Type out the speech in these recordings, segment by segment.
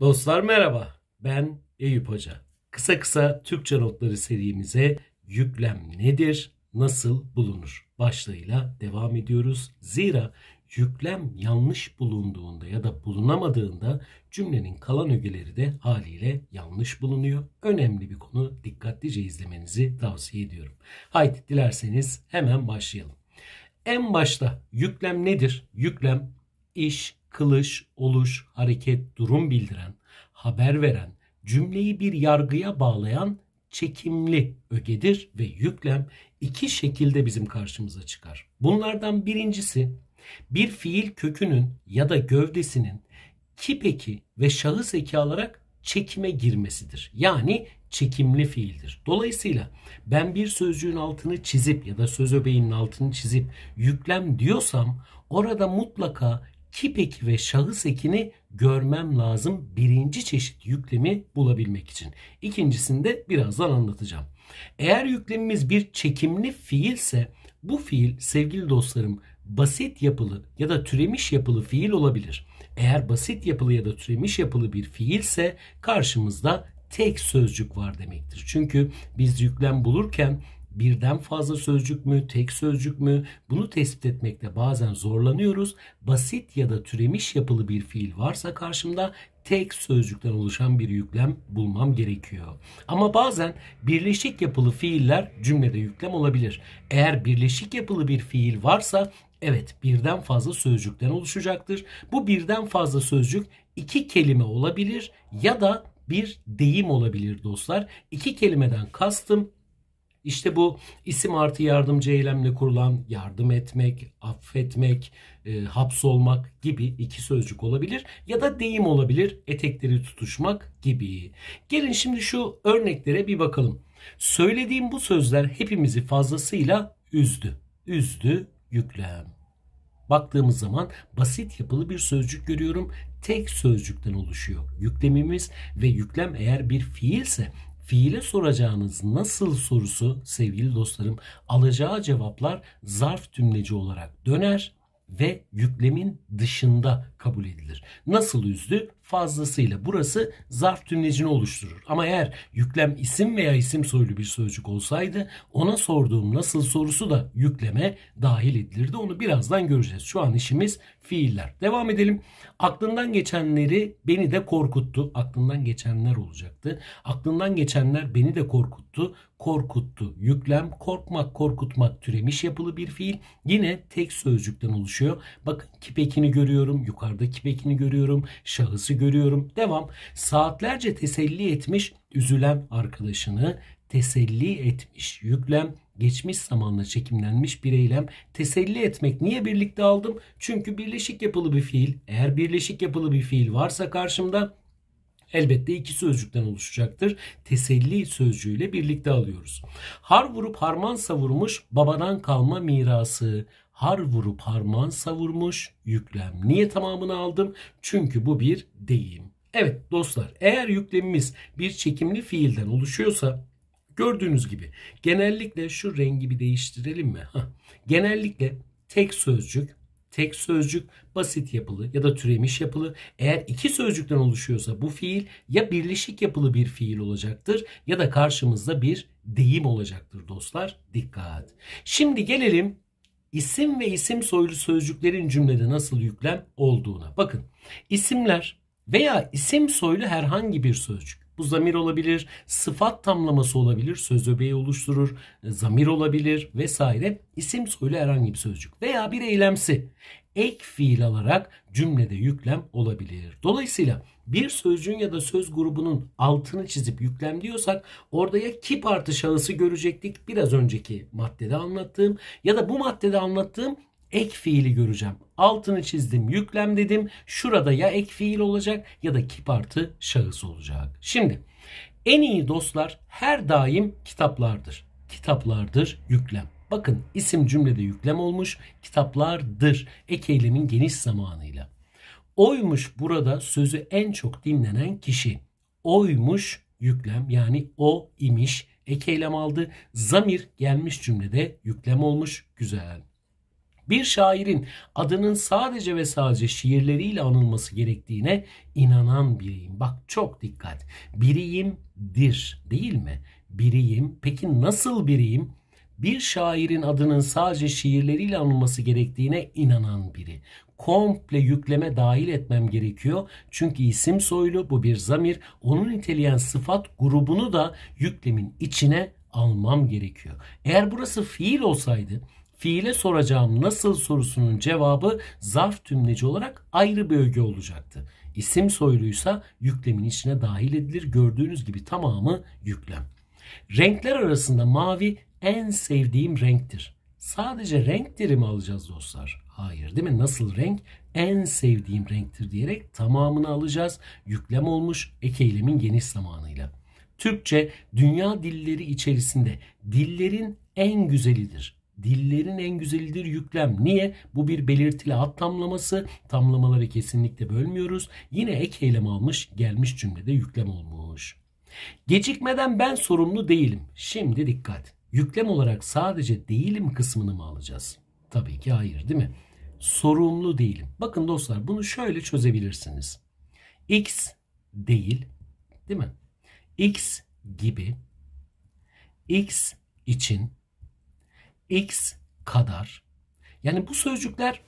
Dostlar merhaba. Ben Eyüp Hoca. Kısa kısa Türkçe notları serimize yüklem nedir, nasıl bulunur başlığıyla devam ediyoruz. Zira yüklem yanlış bulunduğunda ya da bulunamadığında cümlenin kalan ögeleri de haliyle yanlış bulunuyor. Önemli bir konu dikkatlice izlemenizi tavsiye ediyorum. Haydi dilerseniz hemen başlayalım. En başta yüklem nedir? Yüklem iş, kılış, oluş, hareket, durum bildiren, haber veren, cümleyi bir yargıya bağlayan çekimli ögedir ve yüklem iki şekilde bizim karşımıza çıkar. Bunlardan birincisi bir fiil kökünün ya da gövdesinin kipeki ve şahıs eki alarak çekime girmesidir. Yani çekimli fiildir. Dolayısıyla ben bir sözcüğün altını çizip ya da söz öbeğinin altını çizip yüklem diyorsam orada mutlaka kip ve şahıs ekini görmem lazım birinci çeşit yüklemi bulabilmek için. İkincisini de birazdan anlatacağım. Eğer yüklemimiz bir çekimli fiilse bu fiil sevgili dostlarım basit yapılı ya da türemiş yapılı fiil olabilir. Eğer basit yapılı ya da türemiş yapılı bir fiilse karşımızda tek sözcük var demektir. Çünkü biz yüklem bulurken birden fazla sözcük mü, tek sözcük mü? Bunu tespit etmekte bazen zorlanıyoruz. Basit ya da türemiş yapılı bir fiil varsa karşımda tek sözcükten oluşan bir yüklem bulmam gerekiyor. Ama bazen birleşik yapılı fiiller cümlede yüklem olabilir. Eğer birleşik yapılı bir fiil varsa evet birden fazla sözcükten oluşacaktır. Bu birden fazla sözcük iki kelime olabilir ya da bir deyim olabilir dostlar. İki kelimeden kastım işte bu isim artı yardımcı eylemle kurulan yardım etmek, affetmek, e, hapsolmak gibi iki sözcük olabilir ya da deyim olabilir etekleri tutuşmak gibi. Gelin şimdi şu örneklere bir bakalım. Söylediğim bu sözler hepimizi fazlasıyla üzdü. Üzdü yüklem. Baktığımız zaman basit yapılı bir sözcük görüyorum. Tek sözcükten oluşuyor yüklemimiz ve yüklem eğer bir fiilse fiile soracağınız nasıl sorusu sevgili dostlarım alacağı cevaplar zarf tümleci olarak döner ve yüklemin dışında kabul edilir. Nasıl üzdü? fazlasıyla. Burası zarf tümlecini oluşturur. Ama eğer yüklem isim veya isim soylu bir sözcük olsaydı ona sorduğum nasıl sorusu da yükleme dahil edilirdi. Onu birazdan göreceğiz. Şu an işimiz fiiller. Devam edelim. Aklından geçenleri beni de korkuttu. Aklından geçenler olacaktı. Aklından geçenler beni de korkuttu. Korkuttu. Yüklem korkmak korkutmak türemiş yapılı bir fiil. Yine tek sözcükten oluşuyor. Bakın kipekini görüyorum. Yukarıda kipekini görüyorum. Şahısı görüyorum. Devam. Saatlerce teselli etmiş üzülen arkadaşını teselli etmiş yüklem geçmiş zamanla çekimlenmiş bir eylem teselli etmek. Niye birlikte aldım? Çünkü birleşik yapılı bir fiil. Eğer birleşik yapılı bir fiil varsa karşımda elbette iki sözcükten oluşacaktır. Teselli sözcüğüyle birlikte alıyoruz. Har vurup harman savurmuş babadan kalma mirası har vurup harman savurmuş yüklem. Niye tamamını aldım? Çünkü bu bir deyim. Evet dostlar eğer yüklemimiz bir çekimli fiilden oluşuyorsa gördüğünüz gibi genellikle şu rengi bir değiştirelim mi? Heh. Genellikle tek sözcük tek sözcük basit yapılı ya da türemiş yapılı. Eğer iki sözcükten oluşuyorsa bu fiil ya birleşik yapılı bir fiil olacaktır ya da karşımızda bir deyim olacaktır dostlar. Dikkat. Şimdi gelelim isim ve isim soylu sözcüklerin cümlede nasıl yüklem olduğuna. Bakın isimler veya isim soylu herhangi bir sözcük. Bu zamir olabilir, sıfat tamlaması olabilir, söz öbeği oluşturur, zamir olabilir vesaire. İsim soylu herhangi bir sözcük veya bir eylemsi ek fiil alarak cümlede yüklem olabilir. Dolayısıyla bir sözcüğün ya da söz grubunun altını çizip yüklem diyorsak orada ya kip artı şahısı görecektik biraz önceki maddede anlattığım ya da bu maddede anlattığım ek fiili göreceğim. Altını çizdim, yüklem dedim. Şurada ya ek fiil olacak ya da kip artı şahıs olacak. Şimdi en iyi dostlar her daim kitaplardır. Kitaplardır yüklem. Bakın isim cümlede yüklem olmuş kitaplardır ek eylemin geniş zamanıyla. Oymuş burada sözü en çok dinlenen kişi. Oymuş yüklem yani o imiş ek eylem aldı. Zamir gelmiş cümlede yüklem olmuş. Güzel. Bir şairin adının sadece ve sadece şiirleriyle anılması gerektiğine inanan biriyim. Bak çok dikkat. Biriyimdir değil mi? Biriyim. Peki nasıl biriyim? bir şairin adının sadece şiirleriyle anılması gerektiğine inanan biri. Komple yükleme dahil etmem gerekiyor. Çünkü isim soylu bu bir zamir. Onu niteleyen sıfat grubunu da yüklemin içine almam gerekiyor. Eğer burası fiil olsaydı fiile soracağım nasıl sorusunun cevabı zarf tümleci olarak ayrı bir öge olacaktı. İsim soyluysa yüklemin içine dahil edilir. Gördüğünüz gibi tamamı yüklem. Renkler arasında mavi en sevdiğim renktir. Sadece renk dirimi alacağız dostlar. Hayır değil mi? Nasıl renk? En sevdiğim renktir diyerek tamamını alacağız. Yüklem olmuş ek eylemin geniş zamanıyla. Türkçe dünya dilleri içerisinde dillerin en güzelidir dillerin en güzelidir yüklem. Niye? Bu bir belirtili hat tamlaması. Tamlamaları kesinlikle bölmüyoruz. Yine ek eylem almış, gelmiş cümlede yüklem olmuş. Gecikmeden ben sorumlu değilim. Şimdi dikkat yüklem olarak sadece değilim kısmını mı alacağız? Tabii ki hayır değil mi? Sorumlu değilim. Bakın dostlar bunu şöyle çözebilirsiniz. X değil değil mi? X gibi X için X kadar yani bu sözcükler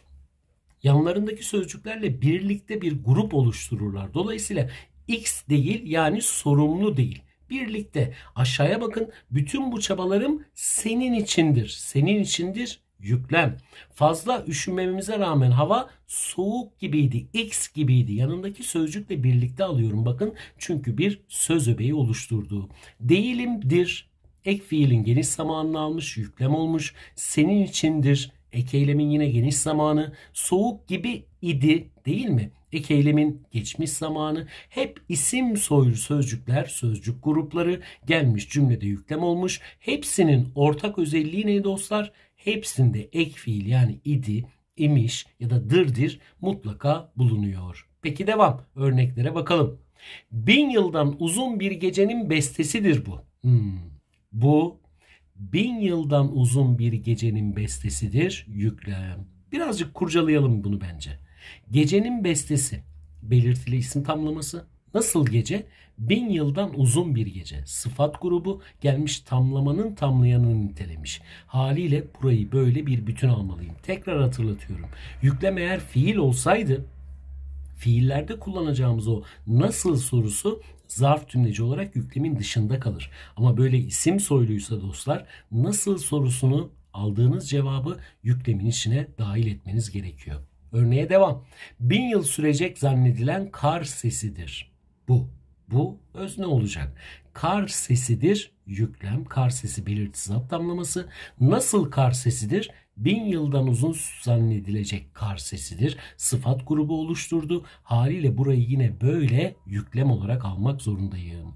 yanlarındaki sözcüklerle birlikte bir grup oluştururlar. Dolayısıyla X değil yani sorumlu değil birlikte. Aşağıya bakın. Bütün bu çabalarım senin içindir. Senin içindir yüklem. Fazla üşümemize rağmen hava soğuk gibiydi, x gibiydi. Yanındaki sözcükle birlikte alıyorum bakın. Çünkü bir söz öbeği oluşturduğu Değilimdir. Ek fiilin geniş zamanını almış, yüklem olmuş. Senin içindir. Ek eylemin yine geniş zamanı. Soğuk gibi idi değil mi? ek eylemin geçmiş zamanı hep isim soyu sözcükler, sözcük grupları gelmiş cümlede yüklem olmuş. Hepsinin ortak özelliği ne dostlar? Hepsinde ek fiil yani idi, imiş ya da dırdir mutlaka bulunuyor. Peki devam örneklere bakalım. Bin yıldan uzun bir gecenin bestesidir bu. Hmm. Bu bin yıldan uzun bir gecenin bestesidir yüklem. Birazcık kurcalayalım bunu bence. Gecenin bestesi, belirtili isim tamlaması, nasıl gece? Bin yıldan uzun bir gece. Sıfat grubu gelmiş tamlamanın tamlayanını nitelemiş. Haliyle burayı böyle bir bütün almalıyım. Tekrar hatırlatıyorum. Yüklem eğer fiil olsaydı fiillerde kullanacağımız o nasıl sorusu zarf tümleci olarak yüklemin dışında kalır. Ama böyle isim soyluysa dostlar nasıl sorusunu aldığınız cevabı yüklemin içine dahil etmeniz gerekiyor. Örneğe devam. Bin yıl sürecek zannedilen kar sesidir. Bu. Bu özne olacak. Kar sesidir yüklem, kar sesi belirtisi zaptamlaması. Nasıl kar sesidir? Bin yıldan uzun zannedilecek kar sesidir. Sıfat grubu oluşturdu. Haliyle burayı yine böyle yüklem olarak almak zorundayım.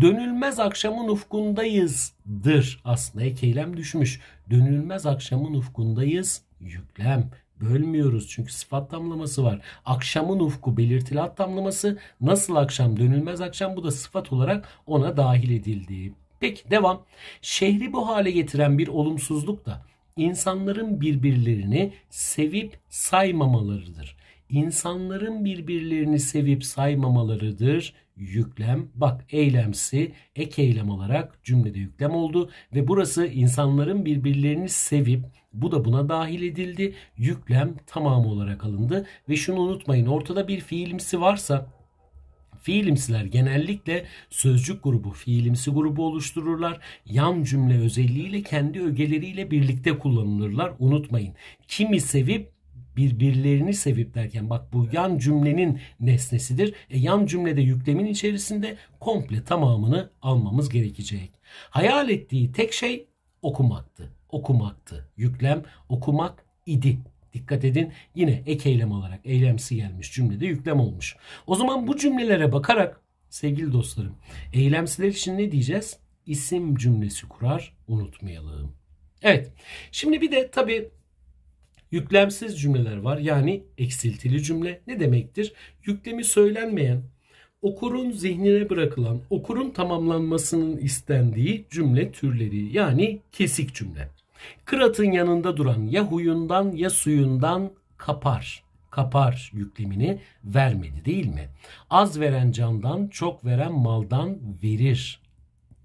Dönülmez akşamın ufkundayızdır. Aslında ek düşmüş. Dönülmez akşamın ufkundayız yüklem bölmüyoruz. Çünkü sıfat tamlaması var. Akşamın ufku belirtili hat tamlaması. Nasıl akşam dönülmez akşam bu da sıfat olarak ona dahil edildi. Peki devam. Şehri bu hale getiren bir olumsuzluk da insanların birbirlerini sevip saymamalarıdır. İnsanların birbirlerini sevip saymamalarıdır yüklem bak eylemsi ek eylem olarak cümlede yüklem oldu ve burası insanların birbirlerini sevip bu da buna dahil edildi. Yüklem tamamı olarak alındı ve şunu unutmayın ortada bir fiilimsi varsa Fiilimsiler genellikle sözcük grubu, fiilimsi grubu oluştururlar. Yan cümle özelliğiyle kendi ögeleriyle birlikte kullanılırlar. Unutmayın. Kimi sevip birbirlerini sevip derken bak bu yan cümlenin nesnesidir. E, yan cümlede yüklemin içerisinde komple tamamını almamız gerekecek. Hayal ettiği tek şey okumaktı. Okumaktı. Yüklem okumak idi. Dikkat edin yine ek eylem olarak eylemsi gelmiş cümlede yüklem olmuş. O zaman bu cümlelere bakarak sevgili dostlarım eylemsiler için ne diyeceğiz? İsim cümlesi kurar unutmayalım. Evet şimdi bir de tabii Yüklemsiz cümleler var yani eksiltili cümle ne demektir? Yüklemi söylenmeyen, okurun zihnine bırakılan, okurun tamamlanmasının istendiği cümle türleri yani kesik cümle. Kıratın yanında duran ya huyundan ya suyundan kapar. Kapar yüklemini vermedi değil mi? Az veren candan, çok veren maldan verir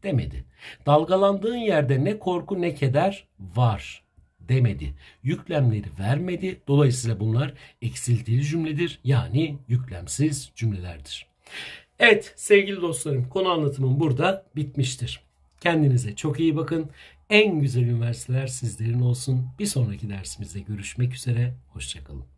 demedi. Dalgalandığın yerde ne korku ne keder var demedi. Yüklemleri vermedi. Dolayısıyla bunlar eksiltili cümledir. Yani yüklemsiz cümlelerdir. Evet sevgili dostlarım konu anlatımım burada bitmiştir. Kendinize çok iyi bakın. En güzel üniversiteler sizlerin olsun. Bir sonraki dersimizde görüşmek üzere. Hoşçakalın.